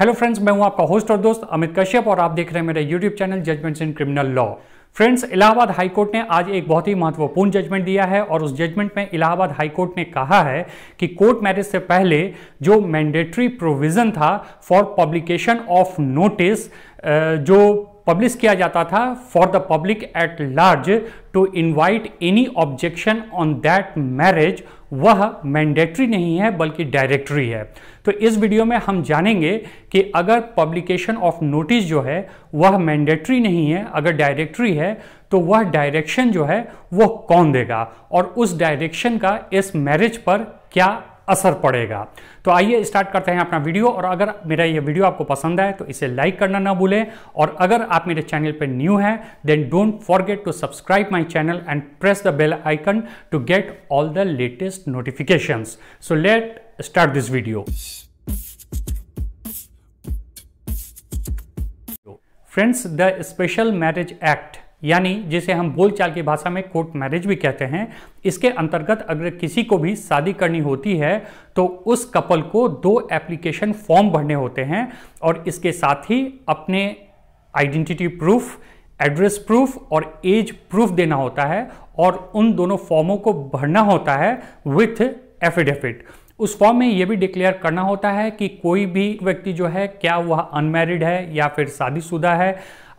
hello friends मैं हूं आपका होस्ट और दोस्त अमित कश्यप और आप देख रहे हैं मेरे YouTube channel judgments in criminal law friends Allahabad high court ने आज एक बहुत ही महत्वपूर्ण जजमेंट दिया है और उस जजमेंट में इलाहाबाद हाईकोर्ट ने कहा है कि कोर्ट मैरिज से पहले जो मैंडेटरी प्रोविजन था फॉर पब्लिकेशन ऑफ नोटिस जो पब्लिश किया जाता था for the public at large to invite any objection on that marriage वह मैंडेटरी नहीं है बल्कि डायरेक्टरी है तो इस वीडियो में हम जानेंगे कि अगर पब्लिकेशन ऑफ नोटिस जो है वह मैंडेटरी नहीं है अगर डायरेक्टरी है तो वह डायरेक्शन जो है वह कौन देगा और उस डायरेक्शन का इस मैरिज पर क्या असर पड़ेगा तो आइए स्टार्ट करते हैं अपना वीडियो और अगर मेरा ये वीडियो आपको पसंद आए तो इसे लाइक करना ना भूलें और अगर आप मेरे चैनल पर न्यू हैं then don't forget to subscribe my channel and press the bell icon to get all the latest notification so let start this video friends the special marriage act यानी जिसे हम बोलचाल की भाषा में कोर्ट मैरिज भी कहते हैं इसके अंतर्गत अगर किसी को भी शादी करनी होती है तो उस कपल को दो एप्लीकेशन फॉर्म भरने होते हैं और इसके साथ ही अपने आइडेंटिटी प्रूफ एड्रेस प्रूफ और एज प्रूफ देना होता है और उन दोनों फॉर्मों को भरना होता है विथ एफिडेविट उस फॉर्म में यह भी डिक्लेयर करना होता है कि कोई भी व्यक्ति जो है क्या वह अनमेरिड है या फिर शादीशुदा है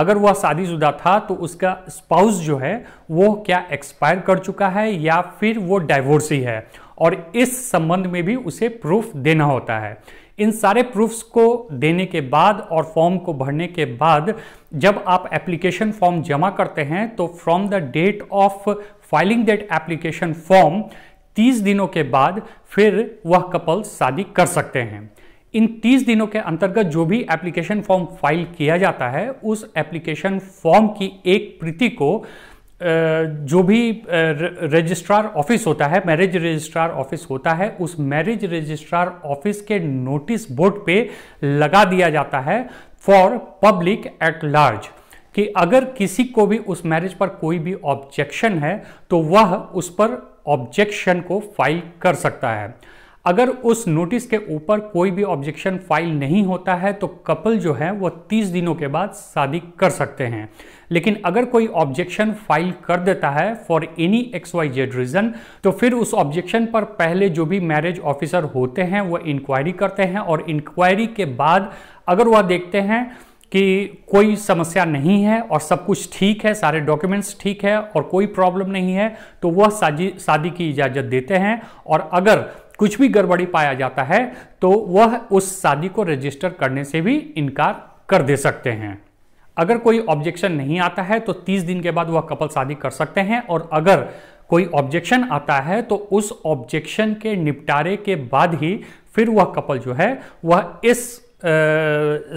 अगर वह शादीशुदा था तो उसका स्पाउस जो है वो क्या एक्सपायर कर चुका है या फिर वो डाइवोर्सी है और इस संबंध में भी उसे प्रूफ देना होता है इन सारे प्रूफ्स को देने के बाद और फॉर्म को भरने के बाद जब आप एप्लीकेशन फॉर्म जमा करते हैं तो from the date of filing that application form 30 दिनों के बाद फिर वह कपल शादी कर सकते हैं इन 30 दिनों के अंतर्गत जो भी एप्लीकेशन फॉर्म फाइल किया जाता है उस एप्लीकेशन फॉर्म की एक प्रीति को जो भी रजिस्ट्रार ऑफिस होता है मैरिज रजिस्ट्रार ऑफिस होता है उस मैरिज रजिस्ट्रार ऑफिस के नोटिस बोर्ड पे लगा दिया जाता है फॉर पब्लिक एट लार्ज कि अगर किसी को भी उस मैरिज पर कोई भी ऑब्जेक्शन है तो वह उस पर ऑब्जेक्शन को फाइल कर सकता है अगर उस नोटिस के ऊपर कोई भी ऑब्जेक्शन फाइल नहीं होता है तो कपल जो है वो 30 दिनों के बाद शादी कर सकते हैं लेकिन अगर कोई ऑब्जेक्शन फाइल कर देता है for any X Y Z reason तो फिर उस ऑब्जेक्शन पर पहले जो भी मैरिज ऑफिसर होते हैं वो इंक्वायरी करते हैं और इंक्वायरी के बाद अगर वह देखते हैं कि कोई समस्या नहीं है और सब कुछ ठीक है सारे डॉक्यूमेंट्स ठीक है और कोई प्रॉब्लम नहीं है तो वह शादी की इजाज़त देते हैं और अगर कुछ भी गड़बड़ी पाया जाता है तो वह उस शादी को रजिस्टर करने से भी इनकार कर दे सकते हैं अगर कोई ऑब्जेक्शन नहीं आता है तो 30 दिन के बाद वह कपल शादी कर सकते हैं और अगर कोई ऑब्जेक्शन आता है तो उस ऑब्जेक्शन के निपटारे के बाद ही फिर वह कपल जो है वह इस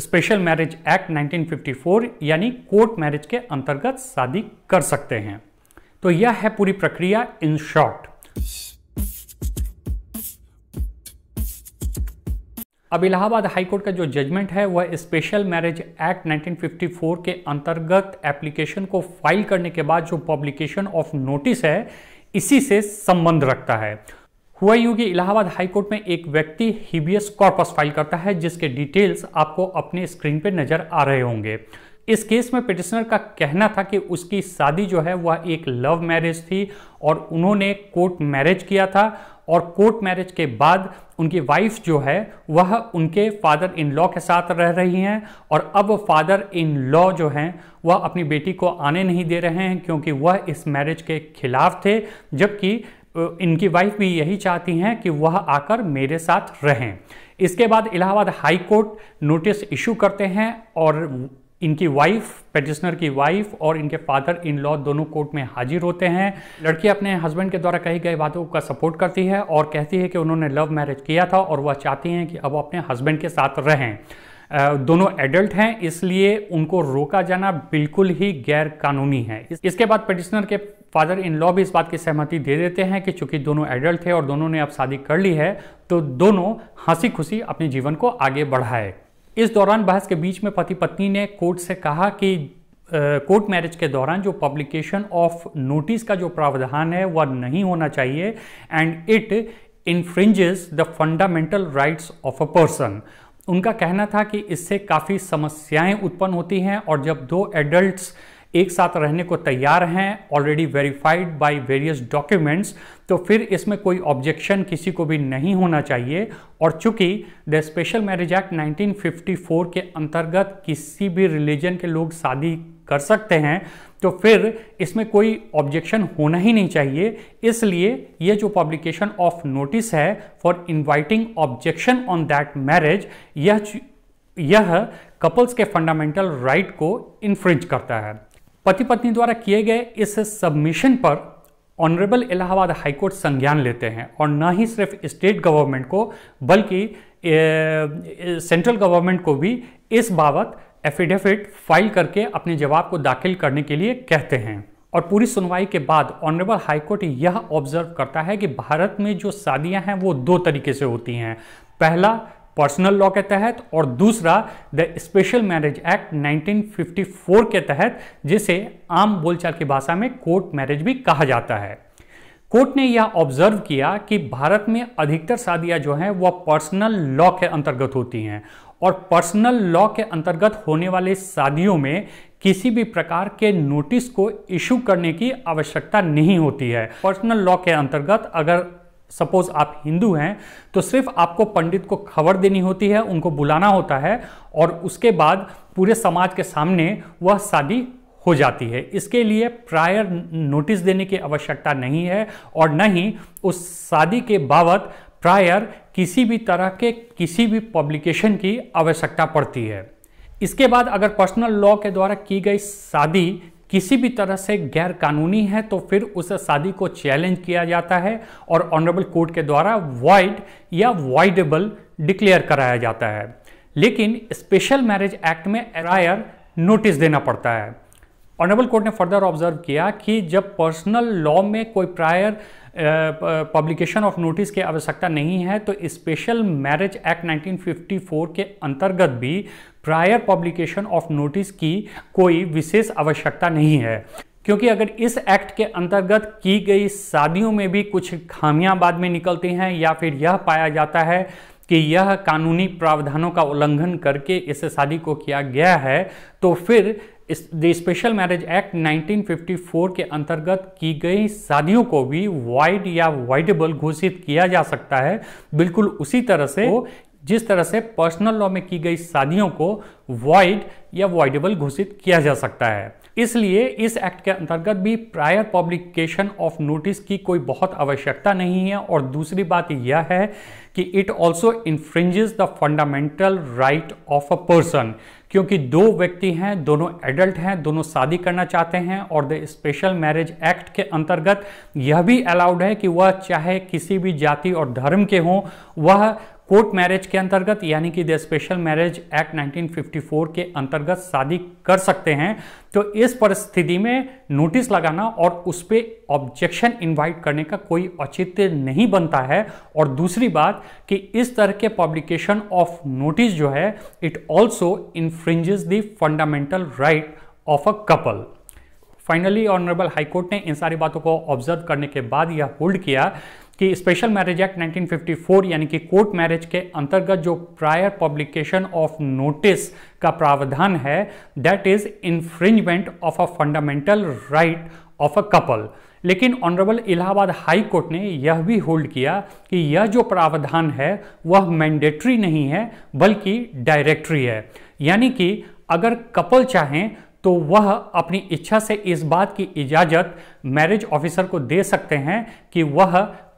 स्पेशल मैरिज एक्ट 1954 यानी कोर्ट मैरिज के अंतर्गत शादी कर सकते हैं तो यह है पूरी प्रक्रिया इन शॉर्ट अब इलाहाबाद हाईकोर्ट का जो जजमेंट है वह स्पेशल मैरिज एक्ट 1954 के अंतर्गत एप्लीकेशन को फाइल करने के बाद जो पब्लिकेशन ऑफ नोटिस है इसी से संबंध रखता है हुआ यू कि इलाहाबाद हाईकोर्ट में एक व्यक्ति हिबियस कॉर्पस फाइल करता है जिसके डिटेल्स आपको अपने स्क्रीन पर नजर आ रहे होंगे इस केस में पिटिशनर का कहना था कि उसकी शादी जो है वह एक लव मैरिज थी और उन्होंने कोर्ट मैरिज किया था और कोर्ट मैरिज के बाद उनकी वाइफ जो है वह उनके फादर इन लॉ के साथ रह रही हैं और अब फादर इन लॉ जो हैं वह अपनी बेटी को आने नहीं दे रहे हैं क्योंकि वह इस मैरिज के खिलाफ थे जबकि इनकी वाइफ भी यही चाहती हैं कि वह आकर मेरे साथ रहें इसके बाद Allahabad high court notice issue करते हैं और इनकी वाइफ पेटिशनर की वाइफ और इनके फादर इन लॉ दोनों कोर्ट में हाजिर होते हैं लड़की अपने हस्बैंड के द्वारा कही गई बातों का सपोर्ट करती है और कहती है कि उन्होंने लव मैरिज किया था और वह चाहती हैं कि अब अपने हस्बैंड के साथ रहें दोनों एडल्ट हैं इसलिए उनको रोका जाना बिल्कुल ही गैर कानूनी है इसके बाद पटिशनर के फादर इन लॉ भी इस बात की सहमति दे देते हैं कि चूंकि दोनों एडल्ट थे और दोनों ने अब शादी कर ली है तो दोनों हंसी खुशी अपने जीवन को आगे बढ़ाए इस दौरान बहस के बीच में पति पत्नी ने कोर्ट से कहा कि कोर्ट मैरिज के दौरान जो पब्लिकेशन ऑफ नोटिस का जो प्रावधान है वह नहीं होना चाहिए and it infringes the fundamental rights of a person उनका कहना था कि इससे काफ़ी समस्याएं उत्पन्न होती हैं और जब दो एडल्ट्स uh, एक साथ रहने को तैयार हैं already verified by various documents तो फिर इसमें कोई ऑब्जेक्शन किसी को भी नहीं होना चाहिए और चूंकि द स्पेशल मैरिज एक्ट 1954 के अंतर्गत किसी भी रिलीजन के लोग शादी कर सकते हैं तो फिर इसमें कोई ऑब्जेक्शन होना ही नहीं चाहिए इसलिए ये जो पब्लिकेशन ऑफ नोटिस है for inviting objection on that marriage यह यह कपल्स के फंडामेंटल राइट right को इन्फ्रिंज करता है पति पत्नी द्वारा किए गए इस सबमिशन पर ऑनरेबल इलाहाबाद हाईकोर्ट संज्ञान लेते हैं और न ही सिर्फ स्टेट गवर्नमेंट को बल्कि सेंट्रल गवर्नमेंट को भी इस बाबत एफिडेविट फाइल करके अपने जवाब को दाखिल करने के लिए कहते हैं और पूरी सुनवाई के बाद ऑनरेबल हाईकोर्ट यह ऑब्जर्व करता है कि भारत में जो शादियां हैं वो दो तरीके से होती हैं पहला पर्सनल लॉ के तहत और दूसरा द स्पेशल मैरिज एक्ट 1954 के तहत जिसे आम बोलचाल की भाषा में कोर्ट मैरिज भी कहा जाता है कोर्ट ने यह ऑब्जर्व किया कि भारत में अधिकतर शादियां जो हैं वह पर्सनल लॉ के अंतर्गत होती हैं और पर्सनल लॉ के अंतर्गत होने वाले शादियों में किसी भी प्रकार के नोटिस को इशू करने की आवश्यकता नहीं होती है पर्सनल लॉ के अंतर्गत अगर सपोज आप हिंदू हैं तो सिर्फ आपको पंडित को खबर देनी होती है उनको बुलाना होता है और उसके बाद पूरे समाज के सामने वह शादी हो जाती है इसके लिए प्रायर नोटिस देने की आवश्यकता नहीं है और न ही उस शादी के बाबत प्रायर किसी भी तरह के किसी भी पब्लिकेशन की आवश्यकता पड़ती है इसके बाद अगर पर्सनल लॉ के द्वारा की गई शादी किसी भी तरह से गैर कानूनी है तो फिर उस शादी को चैलेंज किया जाता है और ऑनरेबल कोर्ट के द्वारा वाइड या वाइडेबल डिक्लेयर कराया जाता है लेकिन स्पेशल मैरिज एक्ट में एरायर नोटिस देना पड़ता है ऑनरेबल कोर्ट ने फर्दर ऑब्जर्व किया कि जब पर्सनल लॉ में कोई प्रायर पब्लिकेशन ऑफ नोटिस की आवश्यकता नहीं है तो स्पेशल मैरिज एक्ट 1954 के अंतर्गत भी प्रायर पब्लिकेशन ऑफ नोटिस की कोई विशेष आवश्यकता नहीं है क्योंकि अगर इस एक्ट के अंतर्गत की गई शादियों में भी कुछ खामियां बाद में निकलती हैं या फिर यह पाया जाता है कि यह कानूनी प्रावधानों का उल्लंघन करके इस शादी को किया गया है तो फिर द स्पेशल मैरिज एक्ट 1954 के अंतर्गत की गई शादियों को भी वाइड या वाइडेबल घोषित किया जा सकता है बिल्कुल उसी तरह से जिस तरह से पर्सनल लॉ में की गई शादियों को वाइड या वाइडेबल घोषित किया जा सकता है इसलिए इस एक्ट के अंतर्गत भी प्रायर पब्लिकेशन ऑफ नोटिस की कोई बहुत आवश्यकता नहीं है और दूसरी बात यह है कि it also infringes the fundamental right of a person क्योंकि दो व्यक्ति हैं दोनों एडल्ट हैं दोनों शादी करना चाहते हैं और द स्पेशल मैरिज एक्ट के अंतर्गत यह भी अलाउड है कि वह चाहे किसी भी जाति और धर्म के हों वह कोर्ट मैरिज के अंतर्गत यानी कि द स्पेशल मैरिज एक्ट 1954 के अंतर्गत शादी कर सकते हैं तो इस परिस्थिति में नोटिस लगाना और उस पर ऑब्जेक्शन इनवाइट करने का कोई औचित्य नहीं बनता है और दूसरी बात कि इस तरह के पब्लिकेशन ऑफ नोटिस जो है it also infringes the fundamental right of a couple finally honourable high court ने इन सारी बातों को ऑब्जर्व करने के बाद यह होल्ड किया कि स्पेशल मैरिज एक्ट 1954 यानी कि कोर्ट मैरिज के अंतर्गत जो प्रायर पब्लिकेशन ऑफ नोटिस का प्रावधान है that is infringement of a fundamental right of a couple लेकिन ऑनरेबल इलाहाबाद हाई कोर्ट ने यह भी होल्ड किया कि यह जो प्रावधान है वह मैंडेटरी नहीं है बल्कि डायरेक्टरी है यानी कि अगर कपल चाहें तो वह अपनी इच्छा से इस बात की इजाज़त मैरिज ऑफिसर को दे सकते हैं कि वह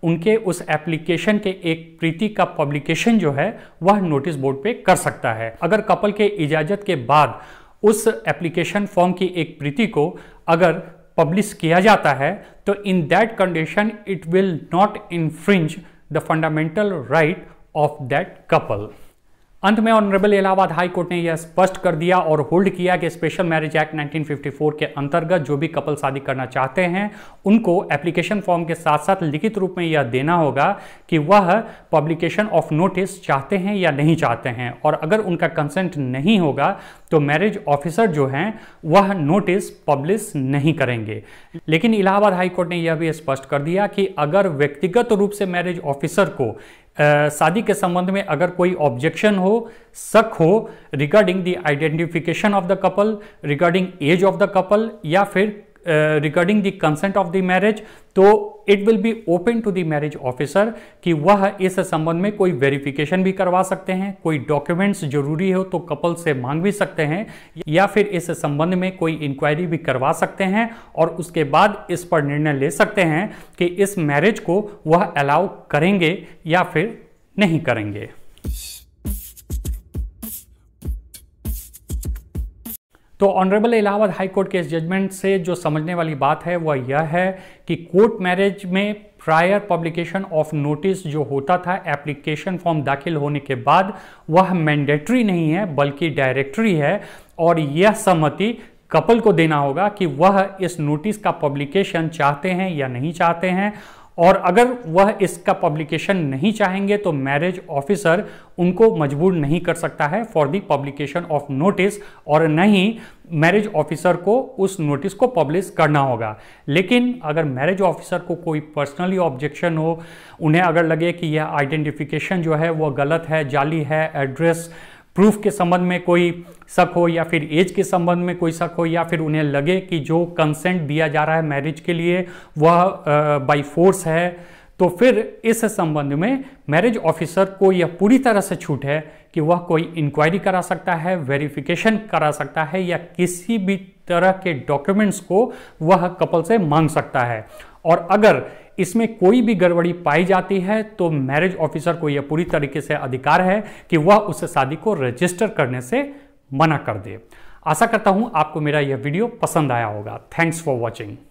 उनके उस एप्लीकेशन के एक प्रीति का पब्लिकेशन जो है वह नोटिस बोर्ड पे कर सकता है अगर कपल के इजाज़त के बाद उस एप्लीकेशन फॉर्म की एक प्रीति को अगर पब्लिश किया जाता है तो in that condition it will not infringe the fundamental right of that couple अंत में ऑनरेबल इलाहाबाद हाई कोर्ट ने यह स्पष्ट कर दिया और होल्ड किया कि स्पेशल मैरिज एक्ट 1954 के अंतर्गत जो भी कपल शादी करना चाहते हैं उनको एप्लीकेशन फॉर्म के साथ साथ लिखित रूप में यह देना होगा कि वह पब्लिकेशन ऑफ नोटिस चाहते हैं या नहीं चाहते हैं और अगर उनका कंसेंट नहीं होगा तो मैरिज ऑफिसर जो हैं वह नोटिस पब्लिश नहीं करेंगे लेकिन इलाहाबाद हाईकोर्ट ने यह भी स्पष्ट कर दिया कि अगर व्यक्तिगत रूप से मैरिज ऑफिसर को शादी के संबंध में अगर कोई ऑब्जेक्शन हो शक हो regarding the identification of the couple regarding age of the couple या फिर regarding the consent of the marriage तो it will be open to the marriage officer कि वह इस संबंध में कोई वेरिफिकेशन भी करवा सकते हैं कोई डॉक्यूमेंट्स जरूरी हो तो कपल से मांग भी सकते हैं या फिर इस संबंध में कोई इंक्वायरी भी करवा सकते हैं और उसके बाद इस पर निर्णय ले सकते हैं कि इस मैरिज को वह अलाउ करेंगे या फिर नहीं करेंगे तो ऑनरेबल इलाहाबाद हाई कोर्ट के इस जजमेंट से जो समझने वाली बात है वह यह है कि कोर्ट मैरिज में प्रायर पब्लिकेशन ऑफ नोटिस जो होता था एप्लीकेशन फॉर्म दाखिल होने के बाद वह मैंडेटरी नहीं है बल्कि डायरेक्टरी है और यह सहमति कपल को देना होगा कि वह इस नोटिस का पब्लिकेशन चाहते हैं या नहीं चाहते हैं और अगर वह इसका पब्लिकेशन नहीं चाहेंगे तो मैरिज ऑफिसर उनको मजबूर नहीं कर सकता है for the publication of notice और न ही मैरिज ऑफिसर को उस नोटिस को पब्लिश करना होगा लेकिन अगर मैरिज ऑफिसर को कोई पर्सनली ऑब्जेक्शन हो उन्हें अगर लगे कि यह आइडेंटिफिकेशन जो है वह गलत है जाली है एड्रेस प्रूफ के संबंध में कोई शक हो या फिर एज के संबंध में कोई शक हो या फिर उन्हें लगे कि जो कंसेंट दिया जा रहा है मैरिज के लिए वह बाय फोर्स है तो फिर इस संबंध में मैरिज ऑफिसर को यह पूरी तरह से छूट है कि वह कोई इंक्वायरी करा सकता है वेरिफिकेशन करा सकता है या किसी भी तरह के डॉक्यूमेंट्स को वह कपल से मांग सकता है और अगर इसमें कोई भी गड़बड़ी पाई जाती है तो मैरिज ऑफिसर को यह पूरी तरीके से अधिकार है कि वह उस शादी को रजिस्टर करने से मना कर दे आशा करता हूं आपको मेरा यह वीडियो पसंद आया होगा थैंक्स फॉर वॉचिंग